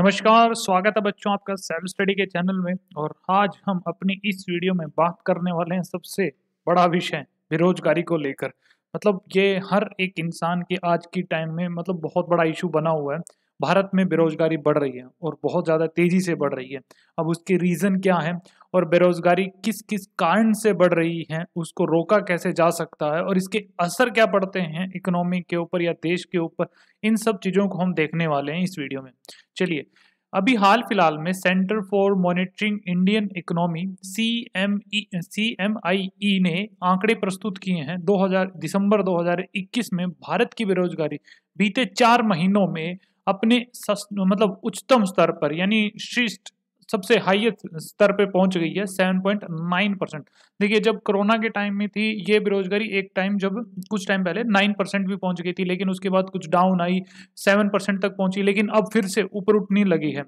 नमस्कार स्वागत है बच्चों आपका सेल्फ स्टडी के चैनल में और आज हम अपनी इस वीडियो में बात करने वाले हैं सबसे बड़ा विषय बेरोजगारी को लेकर मतलब ये हर एक इंसान के आज की टाइम में मतलब बहुत बड़ा इशू बना हुआ है भारत में बेरोजगारी बढ़ रही है और बहुत ज़्यादा तेज़ी से बढ़ रही है अब उसके रीज़न क्या हैं और बेरोजगारी किस किस कारण से बढ़ रही है उसको रोका कैसे जा सकता है और इसके असर क्या पड़ते हैं इकोनॉमी के ऊपर या देश के ऊपर इन सब चीज़ों को हम देखने वाले हैं इस वीडियो में चलिए अभी हाल फिलहाल में centre for monitoring Indian economy C M E C M I E ने आंकड़े प्रस्तुत किए हैं 2000 दिसंबर 2021 में भारत की बेरोजगारी बीते चार महीनों में अपने मतलब उच्चतम स्तर पर यानी श्रेष्ठ सबसे हाईएस्ट स्तर पे पहुंच गई है 7.9 परसेंट देखिए जब कोरोना के टाइम में थी ये बेरोजगारी एक टाइम जब कुछ टाइम पहले 9 परसेंट भी पहुंच गई थी लेकिन उसके बाद कुछ डाउन आई 7 परसेंट तक पहुंची लेकिन अब फिर से ऊपर उठने लगी है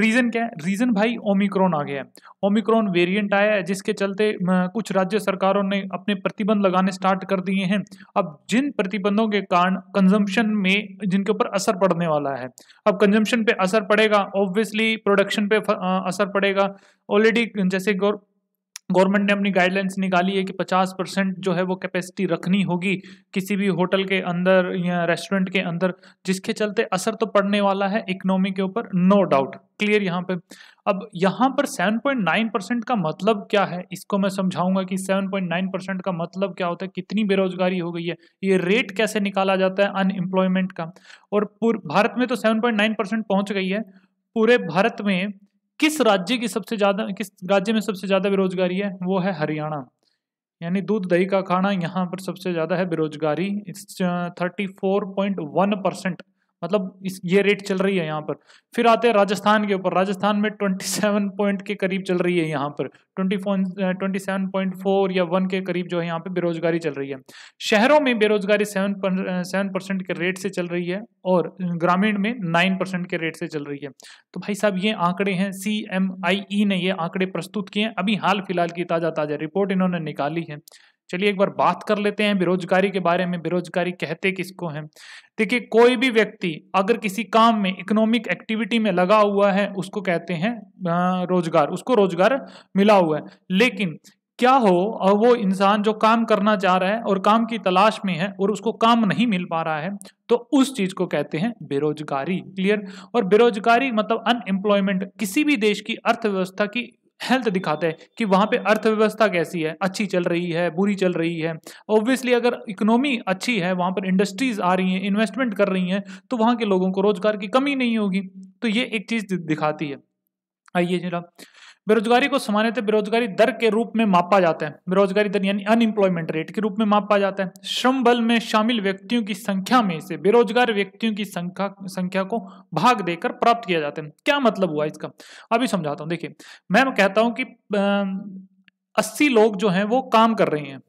रीज़न क्या है रीज़न भाई ओमिक्रॉन आ गया है ओमिक्रॉन वेरियंट आया है जिसके चलते कुछ राज्य सरकारों ने अपने प्रतिबंध लगाने स्टार्ट कर दिए हैं अब जिन प्रतिबंधों के कारण कंजम्पशन में जिनके ऊपर असर पड़ने वाला है अब कंजम्पशन पे असर पड़ेगा ऑब्वियसली प्रोडक्शन पे असर पड़ेगा ऑलरेडी जैसे गौर गवर्नमेंट ने अपनी गाइडलाइंस निकाली है कि 50 परसेंट जो है वो कैपेसिटी रखनी होगी किसी भी होटल के अंदर या रेस्टोरेंट के अंदर जिसके चलते असर तो पड़ने वाला है इकोनॉमी के ऊपर नो डाउट क्लियर यहाँ पे अब यहाँ पर 7.9 परसेंट का मतलब क्या है इसको मैं समझाऊंगा कि 7.9 परसेंट का मतलब क्या होता है कितनी बेरोजगारी हो गई है ये रेट कैसे निकाला जाता है अनएम्प्लॉयमेंट का और भारत में तो सेवन परसेंट पहुंच गई है पूरे भारत में किस राज्य की सबसे ज़्यादा किस राज्य में सबसे ज़्यादा बेरोजगारी है वो है हरियाणा यानी दूध दही का खाना यहाँ पर सबसे ज़्यादा है बेरोजगारी thirty four point one percent मतलब इस ये रेट चल रही है यहाँ पर फिर आते हैं राजस्थान के ऊपर राजस्थान में 27 पॉइंट के करीब चल रही है यहाँ पर 20 27.4 या 1 के करीब जो है यहाँ पे बेरोजगारी चल रही है शहरों में बेरोजगारी 7 सेवन परसेंट के रेट से चल रही है और ग्रामीण में 9 परसेंट के रेट से चल रही है तो भाई साहब ये आंकड़े हैं सी एम आई ई ने ये आंकड़े प्रस्तुत किए अभी हाल फिलहाल की ताज़ा ताज़ा रिपोर्ट इन्होंने निकाली है चलिए एक बार बात कर लेते हैं बेरोजगारी के बारे में बेरोजगारी कहते किसको है देखिए कोई भी व्यक्ति अगर किसी काम में इकोनॉमिक एक्टिविटी में लगा हुआ है उसको कहते हैं रोजगार उसको रोजगार मिला हुआ है लेकिन क्या हो और वो इंसान जो काम करना चाह रहा है और काम की तलाश में है और उसको काम नहीं मिल पा रहा है तो उस चीज को कहते हैं बेरोजगारी क्लियर और बेरोजगारी मतलब अनएम्प्लॉयमेंट किसी भी देश की अर्थव्यवस्था की हेल्थ दिखाता है कि वहाँ पे अर्थव्यवस्था कैसी है अच्छी चल रही है बुरी चल रही है ऑब्वियसली अगर इकोनॉमी अच्छी है वहाँ पर इंडस्ट्रीज आ रही हैं इन्वेस्टमेंट कर रही हैं तो वहाँ के लोगों को रोजगार की कमी नहीं होगी तो ये एक चीज़ दिखाती है आइए जरा बेरोजगारी को सामान्यतः बेरोजगारी दर के रूप में मापा जाता है बेरोजगारी दर यानी अनएम्प्लॉयमेंट रेट के रूप में मापा जाता है श्रम बल में शामिल व्यक्तियों की संख्या में से बेरोजगार व्यक्तियों की संख्या संख्या को भाग देकर प्राप्त किया जाता है क्या मतलब हुआ इसका अभी समझाता हूँ देखिए मैं कहता हूँ कि अस्सी लोग जो है वो काम कर रहे हैं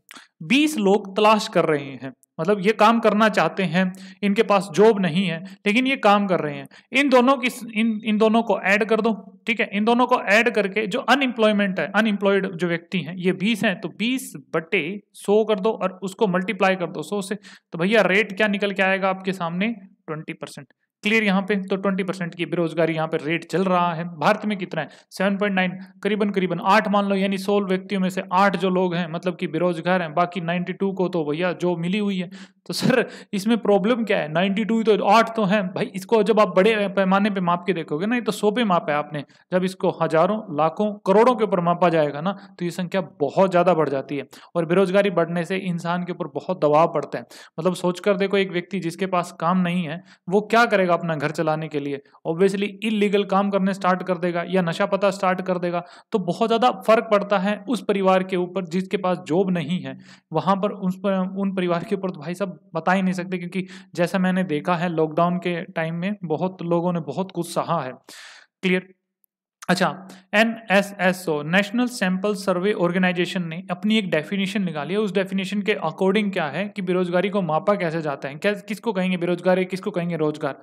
बीस लोग तलाश कर रहे हैं मतलब ये काम करना चाहते हैं इनके पास जॉब नहीं है लेकिन ये काम कर रहे हैं इन दोनों की इन इन दोनों को ऐड कर दो ठीक है इन दोनों को ऐड करके जो अनएम्प्लॉयमेंट है अनएम्प्लॉयड जो व्यक्ति हैं ये 20 हैं तो 20 बटे 100 कर दो और उसको मल्टीप्लाई कर दो 100 से तो भैया रेट क्या निकल के आएगा आपके सामने ट्वेंटी परसेंट क्लियर यहाँ पे तो 20 परसेंट की बेरोजगारी यहाँ पे रेट चल रहा है भारत में कितना है 7.9 करीबन करीबन आठ मान लो यानी सोल व्यक्तियों में से आठ जो लोग हैं मतलब कि बेरोजगार हैं बाकी 92 को तो भैया जो मिली हुई है तो सर इसमें प्रॉब्लम क्या है 92 तो आठ तो हैं भाई इसको जब आप बड़े पैमाने पे माप के देखोगे ना ये तो सौ पे मापा है आपने जब इसको हजारों लाखों करोड़ों के ऊपर मापा जाएगा ना तो ये संख्या बहुत ज़्यादा बढ़ जाती है और बेरोजगारी बढ़ने से इंसान के ऊपर बहुत दबाव पड़ता है मतलब सोच कर देखो एक व्यक्ति जिसके पास काम नहीं है वो क्या करेगा अपना घर चलाने के लिए ऑब्वियसली इलीगल काम करने स्टार्ट कर देगा या नशा पता स्टार्ट कर देगा तो बहुत ज़्यादा फर्क पड़ता है उस परिवार के ऊपर जिसके पास जॉब नहीं है वहाँ पर उस पर उन परिवार के ऊपर तो भाई साहब बता ही नहीं सकते क्योंकि जैसा मैंने देखा है लॉकडाउन के टाइम में बहुत लोगों ने बहुत कुछ सहा है क्लियर अच्छा N S S O National Sample Survey Organisation ने अपनी एक डेफिनेशन निकाली है उस डेफिनेशन के अकॉर्डिंग क्या है कि बेरोजगारी को मापा कैसे जाता है क्या किसको कहेंगे बेरोजगारी किसको कहेंगे रोजगार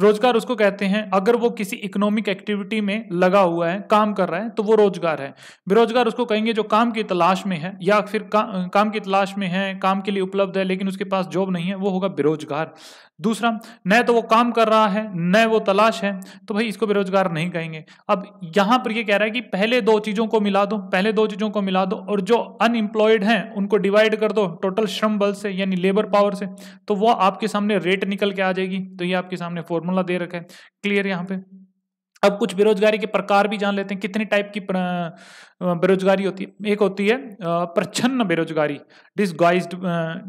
रोजगार उसको कहते हैं अगर वो किसी इकोनॉमिक एक्टिविटी में लगा हुआ है काम कर रहा है तो वो रोजगार है बेरोजगार उसको कहेंगे जो काम की तलाश में है या फिर का, काम की तलाश में है काम के लिए उपलब्ध है लेकिन उसके पास जॉब नहीं है वो होगा बेरोजगार दूसरा न तो वो काम कर रहा है न वो तलाश है तो भाई इसको बेरोजगार नहीं कहेंगे अब यहां पर ये कह रहा है कि पहले दो चीजों को मिला दो पहले दो चीजों को मिला दो और जो अनएम्प्लॉयड हैं उनको डिवाइड कर दो टोटल श्रम बल से यानी लेबर पावर से तो वो आपके सामने रेट निकल के आ जाएगी तो ये आपके सामने फॉर्मूला दे रखा है क्लियर यहाँ पे अब कुछ बेरोजगारी के प्रकार भी जान लेते हैं कितने टाइप की बेरोजगारी होती है एक होती है प्रच्छन्न बेरोजगारी डिसगाइज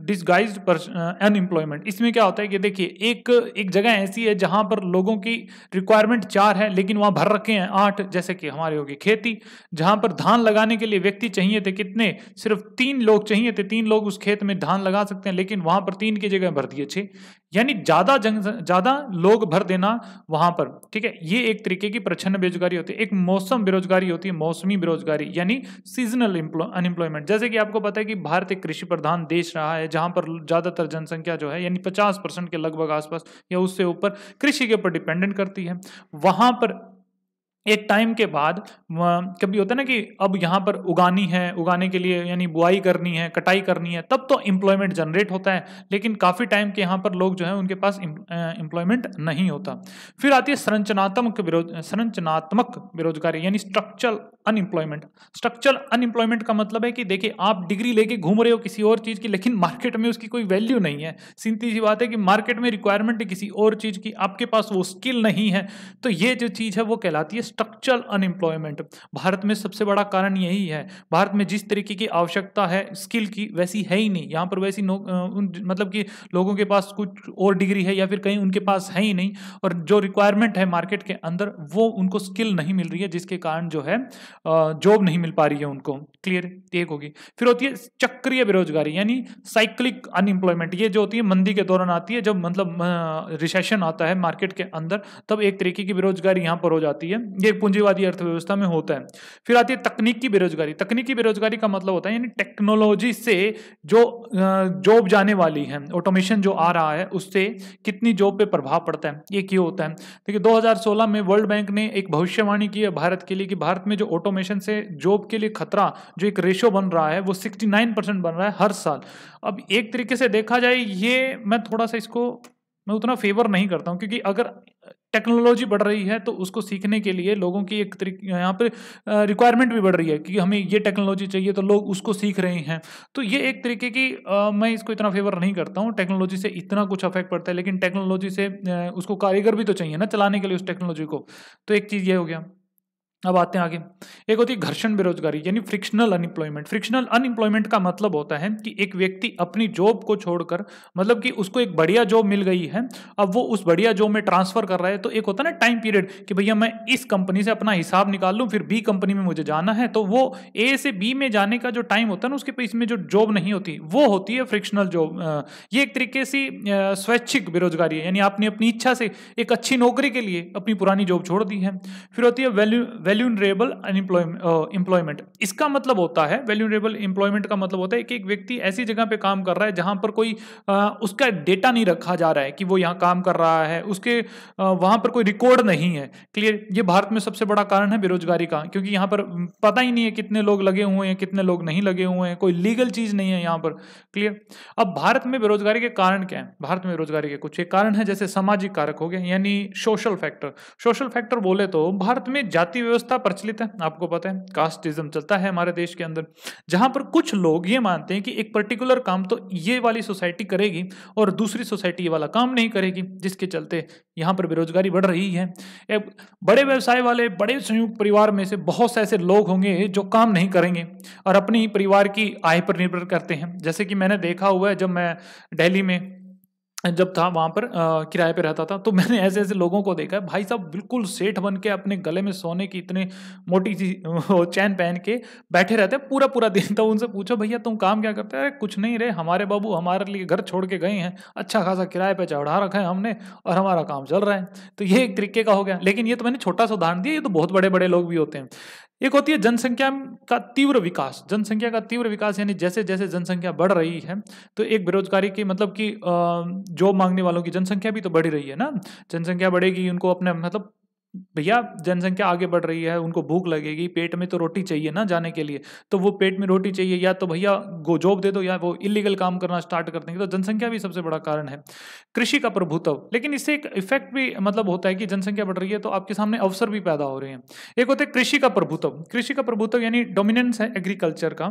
डिसगाइज अनएम्प्लॉयमेंट इसमें क्या होता है कि देखिए एक एक जगह ऐसी है जहां पर लोगों की रिक्वायरमेंट चार है लेकिन वहां भर रखे हैं आठ जैसे कि हमारे होगी खेती जहां पर धान लगाने के लिए व्यक्ति चाहिए थे कितने सिर्फ तीन लोग चाहिए थे तीन लोग उस खेत में धान लगा सकते हैं लेकिन वहां पर तीन की जगह भर दिए छः यानी ज़्यादा जंग ज़्यादा लोग भर देना वहां पर ठीक है ये एक तरीके की प्रच्छन्न बेरोजगारी होती है एक मौसम बेरोजगारी होती है मौसमी बेरोजगारी बेरोजगारी यानी सीजनल अनएम्प्लॉयमेंट जैसे कि आपको पता है कि भारत एक कृषि प्रधान देश रहा है जहां पर ज़्यादातर जनसंख्या जो है यानी पचास परसेंट के लगभग आसपास या उससे ऊपर कृषि के ऊपर डिपेंडेंट करती है वहां पर एक टाइम के बाद कभी होता है ना कि अब यहाँ पर उगानी है उगाने के लिए यानी बुआई करनी है कटाई करनी है तब तो एम्प्लॉयमेंट जनरेट होता है लेकिन काफ़ी टाइम के यहाँ पर लोग जो है उनके पास एम्प्लॉयमेंट नहीं होता फिर आती है संरचनात्मक बेरोज संरचनात्मक बेरोजगारी यानी स्ट्रक्चरल अनएम्प्लॉयमेंट स्ट्रक्चरल अनएम्प्लॉयमेंट का मतलब है कि देखिए आप डिग्री लेके घूम रहे हो किसी और चीज़ की लेकिन मार्केट में उसकी कोई वैल्यू नहीं है सिंती सी बात है कि मार्केट में रिक्वायरमेंट है किसी और चीज़ की आपके पास वो स्किल नहीं है तो ये जो चीज़ है वो कहलाती है स्ट्रक्चरल अनएम्प्लॉयमेंट भारत में सबसे बड़ा कारण यही है भारत में जिस तरीके की आवश्यकता है स्किल की वैसी है ही नहीं यहाँ पर वैसी नो मतलब कि लोगों के पास कुछ और डिग्री है या फिर कहीं उनके पास है ही नहीं और जो रिक्वायरमेंट है मार्केट के अंदर वो उनको स्किल नहीं मिल रही है जिसके कारण जो है जॉब नहीं मिल पा रही है उनको क्लियर एक होगी फिर होती है चक्रिय बेरोजगारी यानी साइक्लिक अनएम्प्लॉयमेंट ये जो होती है मंदी के दौरान आती है जब मतलब रिसेशन आता है मार्केट के अंदर तब एक तरीके की बेरोजगारी यहाँ पर हो जाती है ये पूंजीवादी अर्थव्यवस्था में होता है फिर आती है तकनीकी बेरोजगारी तकनीकी बेरोजगारी का मतलब होता है यानी टेक्नोलॉजी से जो जॉब जाने वाली है ऑटोमेशन जो आ रहा है उससे कितनी जॉब पे प्रभाव पड़ता है ये क्यों होता है देखिए 2016 में वर्ल्ड बैंक ने एक भविष्यवाणी की है भारत के लिए कि भारत में जो ऑटोमेशन से जॉब के लिए खतरा जो एक रेशो बन रहा है वो सिक्सटी बन रहा है हर साल अब एक तरीके से देखा जाए ये मैं थोड़ा सा इसको मैं उतना फेवर नहीं करता हूँ क्योंकि अगर टेक्नोलॉजी बढ़ रही है तो उसको सीखने के लिए लोगों की एक तरीके यहाँ पर रिक्वायरमेंट भी बढ़ रही है कि हमें ये टेक्नोलॉजी चाहिए तो लोग उसको सीख रहे हैं तो ये एक तरीके की आ, मैं इसको इतना फेवर नहीं करता हूँ टेक्नोलॉजी से इतना कुछ अफेक्ट पड़ता है लेकिन टेक्नोलॉजी से आ, उसको कारीगर भी तो चाहिए ना चलाने के लिए उस टेक्नोलॉजी को तो एक चीज़ ये हो गया अब आते हैं आगे एक होती है घर्षण बेरोजगारी यानी फ्रिक्शनल अनएम्प्लॉयमेंट फ्रिक्शनल अनएम्प्लॉयमेंट का मतलब होता है कि एक व्यक्ति अपनी जॉब को छोड़कर मतलब कि उसको एक बढ़िया जॉब मिल गई है अब वो उस बढ़िया जॉब में ट्रांसफर कर रहा है तो एक होता है ना टाइम पीरियड कि भैया मैं इस कंपनी से अपना हिसाब निकाल लूँ फिर बी कंपनी में मुझे जाना है तो वो ए से बी में जाने का जो टाइम होता है ना उसके पास इसमें जो जॉब नहीं होती वो होती है फ्रिक्शनल जॉब ये एक तरीके से स्वैच्छिक बेरोजगारी है यानी आपने अपनी इच्छा से एक अच्छी नौकरी के लिए अपनी पुरानी जॉब छोड़ दी है फिर होती है वैल्यू वैल्यूनरेबल अनएम्प्लॉयमेंट एम्प्लॉयमेंट इसका मतलब होता है वैल्यूनरेबल एम्प्लॉयमेंट का मतलब होता है कि एक व्यक्ति ऐसी जगह पे काम कर रहा है जहाँ पर कोई आ, uh, उसका डेटा नहीं रखा जा रहा है कि वो यहाँ काम कर रहा है उसके आ, uh, वहाँ पर कोई रिकॉर्ड नहीं है क्लियर ये भारत में सबसे बड़ा कारण है बेरोजगारी का क्योंकि यहाँ पर पता ही नहीं है कितने लोग लगे हुए हैं कितने लोग नहीं लगे हुए हैं कोई लीगल चीज़ नहीं है यहाँ पर क्लियर अब भारत में बेरोजगारी के कारण क्या है भारत में बेरोजगारी के कुछ एक कारण है जैसे सामाजिक कारक हो गए यानी सोशल फैक्टर सोशल फैक्टर बोले तो भारत में जाति व्यवस्था व्यवस्था प्रचलित है आपको पता है कास्टिज्म चलता है हमारे देश के अंदर जहां पर कुछ लोग ये मानते हैं कि एक पर्टिकुलर काम तो ये वाली सोसाइटी करेगी और दूसरी सोसाइटी ये वाला काम नहीं करेगी जिसके चलते यहाँ पर बेरोजगारी बढ़ रही है बड़े व्यवसाय वाले बड़े संयुक्त परिवार में से बहुत से ऐसे लोग होंगे जो काम नहीं करेंगे और अपनी परिवार की आय पर निर्भर करते हैं जैसे कि मैंने देखा हुआ है जब मैं डेली में जब था वहाँ पर किराए पे रहता था तो मैंने ऐसे ऐसे लोगों को देखा भाई साहब बिल्कुल सेठ बन के अपने गले में सोने की इतने मोटी चैन पहन के बैठे रहते हैं पूरा पूरा दिन तो उनसे पूछो भैया तुम काम क्या करते अरे कुछ नहीं रे हमारे बाबू हमारे लिए घर छोड़ के गए हैं अच्छा खासा किराए पर चढ़ा रखा है हमने और हमारा काम चल रहा है तो ये एक तरीके का हो गया लेकिन ये तो मैंने छोटा सा उदाहरण दिया ये तो बहुत बड़े बड़े लोग भी होते हैं एक होती है जनसंख्या का तीव्र विकास जनसंख्या का तीव्र विकास यानी जैसे जैसे जनसंख्या बढ़ रही है तो एक बेरोजगारी की मतलब कि जॉब मांगने वालों की जनसंख्या भी तो बढ़ रही है ना जनसंख्या बढ़ेगी उनको अपने मतलब भैया जनसंख्या आगे बढ़ रही है उनको भूख लगेगी पेट में तो रोटी चाहिए ना जाने के लिए तो वो पेट में रोटी चाहिए या तो भैया गो जॉब दे दो या वो इलीगल काम करना स्टार्ट कर देंगे तो जनसंख्या भी सबसे बड़ा कारण है कृषि का प्रभुत्व लेकिन इससे एक इफेक्ट भी मतलब होता है कि जनसंख्या बढ़ रही है तो आपके सामने अवसर भी पैदा हो रहे हैं एक होते कृषि का प्रभुत्व कृषि का प्रभुत्व यानी डोमिनेंस है एग्रीकल्चर का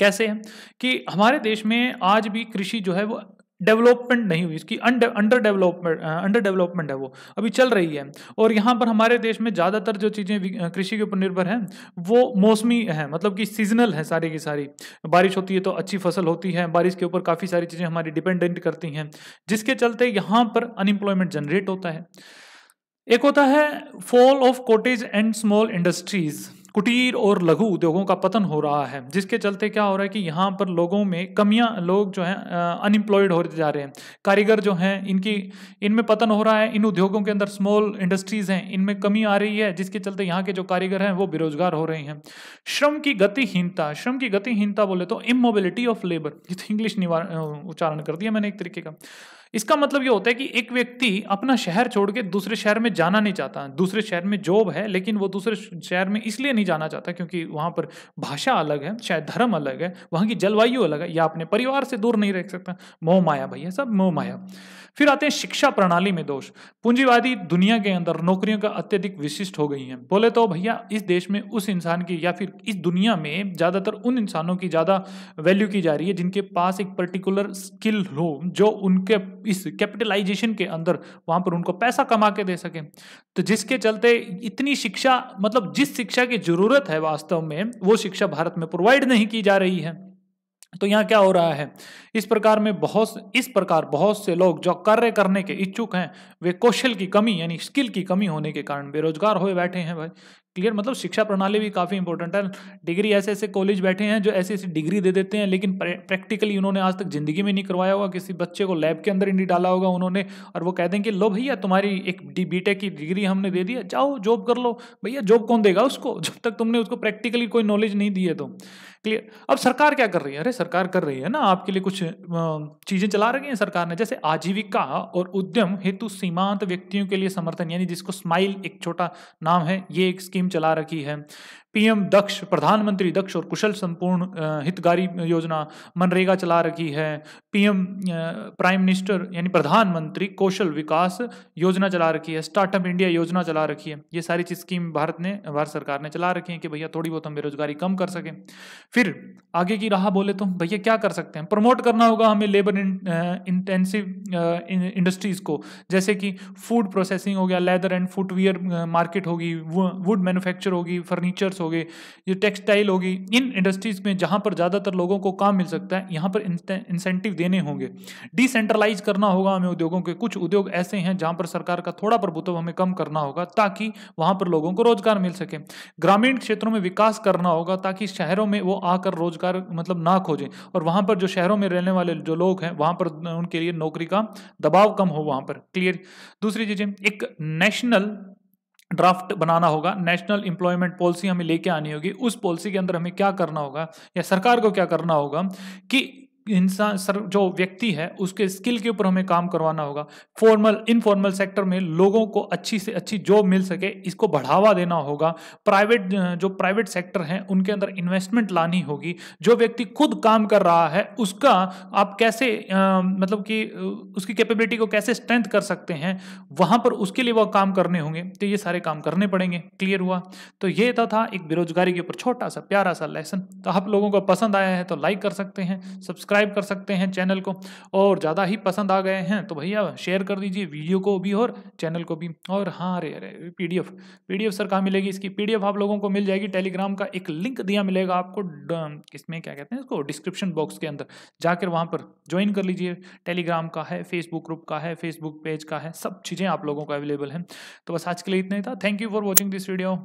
कैसे है कि हमारे देश में आज भी कृषि जो है वो डेवलपमेंट नहीं हुई इसकी अंडर डेवलपमेंट अंडर डेवलपमेंट है वो अभी चल रही है और यहाँ पर हमारे देश में ज़्यादातर जो चीज़ें कृषि के ऊपर निर्भर हैं वो मौसमी है मतलब कि सीजनल है सारी की सारी बारिश होती है तो अच्छी फसल होती है बारिश के ऊपर काफ़ी सारी चीज़ें हमारी डिपेंडेंट करती हैं जिसके चलते यहाँ पर अनएम्प्लॉयमेंट जनरेट होता है एक होता है fall of cottage and small industries कुटीर और लघु उद्योगों का पतन हो रहा है जिसके चलते क्या हो रहा है कि यहाँ पर लोगों में कमियाँ लोग जो हैं अनएम्प्लॉयड होते जा रहे हैं कारीगर जो हैं इनकी इनमें पतन हो रहा है इन उद्योगों के अंदर स्मॉल इंडस्ट्रीज़ हैं इनमें कमी आ रही है जिसके चलते यहाँ के जो कारीगर हैं वो बेरोजगार हो रहे हैं श्रम की गतिहीनता श्रम की गतिहीनता बोले तो इमोबिलिटी ऑफ लेबर ये इंग्लिश तो निवार उच्चारण कर दिया मैंने एक तरीके का इसका मतलब ये होता है कि एक व्यक्ति अपना शहर छोड़ के दूसरे शहर में जाना नहीं चाहता दूसरे शहर में जॉब है लेकिन वो दूसरे शहर में इसलिए नहीं जाना चाहता क्योंकि वहाँ पर भाषा अलग है शायद धर्म अलग है वहाँ की जलवायु अलग है या अपने परिवार से दूर नहीं रह सकता मोह माया भैया सब मोह माया फिर आते हैं शिक्षा प्रणाली में दोष पूंजीवादी दुनिया के अंदर नौकरियों का अत्यधिक विशिष्ट हो गई हैं बोले तो भैया इस देश में उस इंसान की या फिर इस दुनिया में ज़्यादातर उन इंसानों की ज़्यादा वैल्यू की जा रही है जिनके पास एक पर्टिकुलर स्किल हो जो उनके इस कैपिटलाइजेशन के अंदर वहां पर उनको पैसा कमा के दे सके तो जिसके चलते इतनी शिक्षा मतलब जिस शिक्षा की ज़रूरत है वास्तव में वो शिक्षा भारत में प्रोवाइड नहीं की जा रही है तो यहाँ क्या हो रहा है इस प्रकार में बहुत इस प्रकार बहुत से लोग जो कार्य करने के इच्छुक हैं वे कौशल की कमी यानी स्किल की कमी होने के कारण बेरोजगार हो बैठे हैं भाई क्लियर मतलब शिक्षा प्रणाली भी काफ़ी इंपॉर्टेंट है डिग्री ऐसे ऐसे कॉलेज बैठे हैं जो ऐसी ऐसी डिग्री दे देते हैं लेकिन प्रैक्टिकली उन्होंने आज तक ज़िंदगी में नहीं करवाया होगा किसी बच्चे को लैब के अंदर ही नहीं डाला होगा उन्होंने और वो कह दें कि लो भैया तुम्हारी एक बी की डिग्री हमने दे दी जाओ जॉब कर लो भैया जॉब कौन देगा उसको जब तक तुमने उसको प्रैक्टिकली कोई नॉलेज नहीं दी है तो क्लियर अब सरकार क्या कर रही है अरे सरकार कर रही है ना आपके लिए कुछ चीज़ें चला रही है सरकार ने जैसे आजीविका और उद्यम हेतु सीमांत व्यक्तियों के लिए समर्थन यानी जिसको स्माइल एक छोटा नाम है ये एक स्कीम चला रखी है पीएम दक्ष प्रधानमंत्री दक्ष और कुशल संपूर्ण हितगारी योजना मनरेगा चला रखी है पीएम प्राइम मिनिस्टर यानी प्रधानमंत्री कौशल विकास योजना चला रखी है स्टार्टअप इंडिया योजना चला रखी है ये सारी चीज स्कीम भारत ने भारत सरकार ने चला रखी है कि भैया थोड़ी बहुत हम बेरोजगारी कम कर सकें फिर आगे की राह बोले तो भैया क्या कर सकते हैं प्रमोट करना होगा हमें लेबर इंटेंसिव इंडस्ट्रीज़ को जैसे कि फूड प्रोसेसिंग हो गया लेदर एंड फुटवियर मार्केट होगी वुड मैन्युफैक्चर होगी फर्नीचर्स हो गए ये टेक्सटाइल होगी इन इंडस्ट्रीज़ में जहाँ पर ज़्यादातर लोगों को काम मिल सकता है यहाँ पर इंसेंटिव देने होंगे डिसेंट्रलाइज करना होगा हमें उद्योगों के कुछ उद्योग ऐसे हैं जहाँ पर सरकार का थोड़ा प्रभुत्व हमें कम करना होगा ताकि वहाँ पर लोगों को रोजगार मिल सके ग्रामीण क्षेत्रों में विकास करना होगा ताकि शहरों में वो आकर रोजगार मतलब ना खोजें और वहां पर जो शहरों में रहने वाले जो लोग हैं वहां पर उनके लिए नौकरी का दबाव कम हो वहां पर क्लियर दूसरी चीज़ें एक नेशनल ड्राफ्ट बनाना होगा नेशनल इंप्लॉयमेंट पॉलिसी हमें लेके आनी होगी उस पॉलिसी के अंदर हमें क्या करना होगा या सरकार को क्या करना होगा कि इंसान सर जो व्यक्ति है उसके स्किल के ऊपर हमें काम करवाना होगा फॉर्मल इनफॉर्मल सेक्टर में लोगों को अच्छी से अच्छी जॉब मिल सके इसको बढ़ावा देना होगा प्राइवेट जो प्राइवेट सेक्टर हैं उनके अंदर इन्वेस्टमेंट लानी होगी जो व्यक्ति खुद काम कर रहा है उसका आप कैसे आ, मतलब कि उसकी कैपेबिलिटी को कैसे स्ट्रेंथ कर सकते हैं वहाँ पर उसके लिए वह काम करने होंगे तो ये सारे काम करने पड़ेंगे क्लियर हुआ तो ये तो था एक बेरोजगारी के ऊपर छोटा सा प्यारा सा लेसन तो आप लोगों को पसंद आया है तो लाइक कर सकते हैं सब्सक्राइब सब्सक्राइब कर सकते हैं चैनल को और ज़्यादा ही पसंद आ गए हैं तो भैया शेयर कर दीजिए वीडियो को भी और चैनल को भी और हाँ अरे अरे पी डी सर कहाँ मिलेगी इसकी पी आप लोगों को मिल जाएगी टेलीग्राम का एक लिंक दिया मिलेगा आपको इसमें क्या कहते हैं इसको डिस्क्रिप्शन बॉक्स के अंदर जाकर वहाँ पर ज्वाइन कर लीजिए टेलीग्राम का है फेसबुक ग्रुप का है फेसबुक पेज का है सब चीज़ें आप लोगों को अवेलेबल हैं तो बस आज के लिए इतना ही था thank you for watching this video